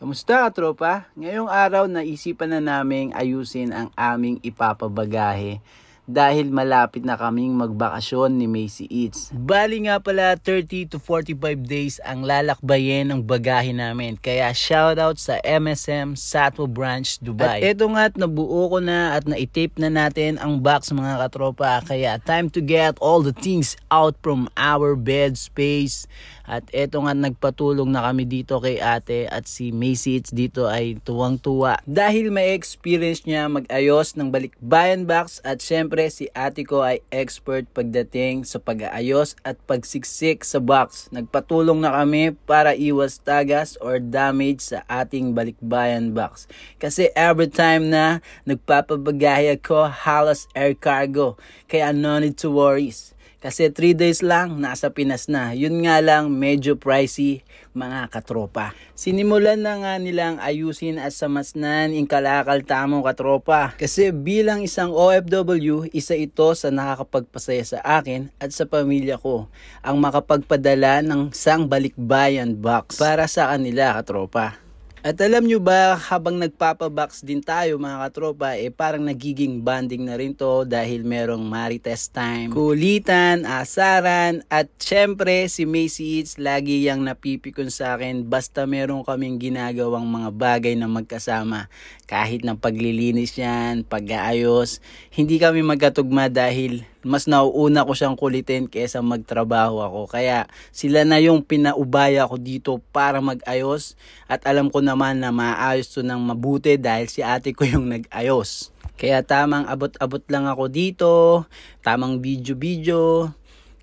Kamusta tropa? Ngayong araw naisipan na naming ayusin ang aming ipapabagahe dahil malapit na kaming magbakasyon ni Macy Eats. Bali nga pala 30 to 45 days ang lalakbayin ng bagahe namin. Kaya shout out sa MSM Satwa Branch Dubai. At eto nga at nabuo ko na at na-tape na natin ang box mga katropa. Kaya time to get all the things out from our bed space. At eto nga nagpatulong na kami dito kay ate at si Macy Eats dito ay tuwang-tuwa. Dahil may experience niya mag-ayos ng balikbayan box at syempre Siyempre, si ate ko ay expert pagdating sa pag-aayos at pagsiksik sa box. Nagpatulong na kami para iwas tagas or damage sa ating balikbayan box. Kasi every time na nagpapabagahe ako, halos air cargo. Kaya no need to worries. Kasi 3 days lang, nasa Pinas na. Yun nga lang, medyo pricey mga katropa. Sinimulan na nga nilang ayusin at samasnan in kalakal tamo katropa. Kasi bilang isang OFW, isa ito sa nakakapagpasaya sa akin at sa pamilya ko. Ang makapagpadala ng sang balikbayan box para sa kanila katropa. At alam nyo ba, habang nagpapabox din tayo mga katropa, eh parang nagiging bonding na rin to dahil merong marites time, kulitan, asaran, at syempre si Macy Eats lagi yang napipikon sa akin basta meron kaming ginagawang mga bagay na magkasama. Kahit ng paglilinis yan, pag-aayos, hindi kami magkatugma dahil mas nauuna ko siyang kulitin kaysa magtrabaho ako. Kaya sila na yung pinaubaya ko dito para magayos at alam ko naman na maayos to ng mabuti dahil si ate ko yung nag-ayos. Kaya tamang abot-abot lang ako dito, tamang video-video,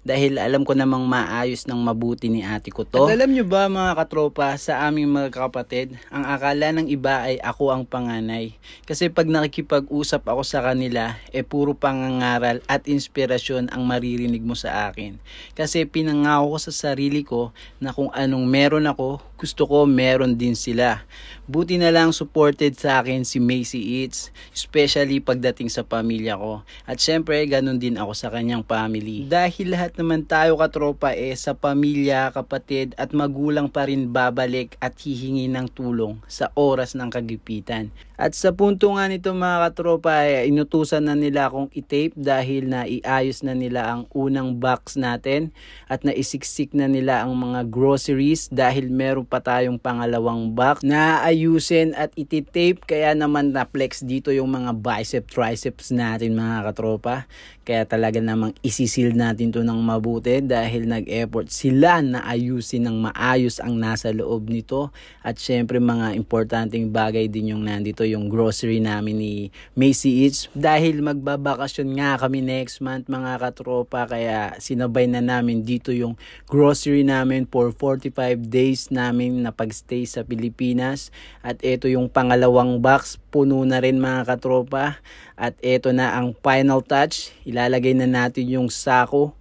dahil alam ko namang maayos ng mabuti ni ate ko to. At alam nyo ba mga katropa, sa aming mga kapatid, ang akala ng iba ay ako ang panganay. Kasi pag nakikipag-usap ako sa kanila, eh puro pangangaral at inspirasyon ang maririnig mo sa akin. Kasi pinangako ko sa sarili ko na kung anong meron ako, gusto ko meron din sila. Buti na lang supported sa akin si Macy Eats, especially pagdating sa pamilya ko. At syempre, ganun din ako sa kanyang family. Dahil lahat naman tayo katropa eh sa pamilya, kapatid at magulang pa rin babalik at hihingi ng tulong sa oras ng kagipitan. At sa punto nga nito mga katropa eh, inutusan na nila akong i-tape dahil naiayos na nila ang unang box natin at naisiksik na nila ang mga groceries dahil meron pa tayong pangalawang back na ayusin at ititape kaya naman na-flex dito yung mga bicep triceps natin mga katropa kaya talaga namang isisil natin to ng mabuti dahil nag-effort sila na ayusin ng maayos ang nasa loob nito at syempre mga importanteng bagay din yung nandito yung grocery namin ni Macy Eats dahil magbabakasyon nga kami next month mga katropa kaya sinabay na namin dito yung grocery namin for 45 days namin namin na pagstay sa Pilipinas. At ito yung pangalawang box, puno na rin mga katropa. At ito na ang final touch, ilalagay na natin yung sako.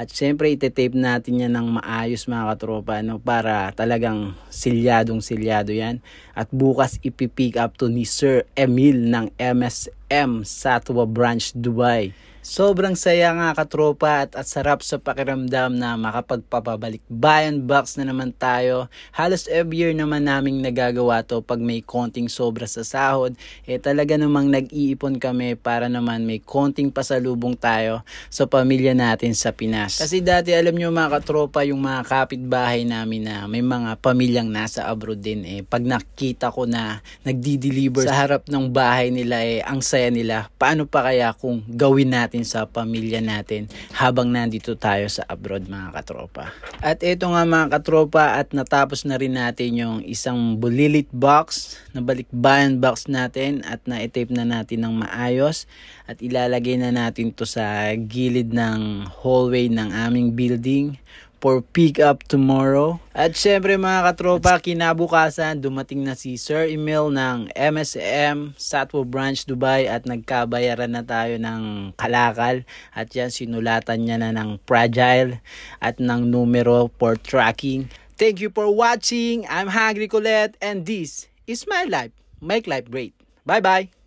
At syempre itetape natin yan ng maayos mga katropa no, para talagang silyadong silyado yan. At bukas ipipick up to ni Sir Emil ng MSM Satwa Branch Dubai. Sobrang saya nga katropa at, at sarap sa pakiramdam na makapagpapabalik bayan box na naman tayo. Halos every year naman naming nagagawa to pag may konting sobra sa sahod. Eh talaga namang nag-iipon kami para naman may konting pasalubong tayo sa pamilya natin sa Pinas. Kasi dati alam nyo mga katropa yung mga kapitbahay namin na may mga pamilyang nasa abroad din. Eh pag nakita ko na nagdi-deliver sa harap ng bahay nila eh ang saya nila. Paano pa kaya kung gawin natin natin sa pamilya natin habang nandito tayo sa abroad mga katropa. At ito nga mga katropa at natapos na rin natin yung isang bulilit box na balikbayan box natin at na-tape na natin ng maayos at ilalagay na natin to sa gilid ng hallway ng aming building for pick up tomorrow. At syempre mga katropa, kinabukasan dumating na si Sir Emil ng MSM Satwa Branch Dubai at nagkabayaran na tayo ng kalakal at yan sinulatan niya na ng fragile at ng numero for tracking. Thank you for watching. I'm Hungry Colette and this is my life. Make life great. Bye-bye.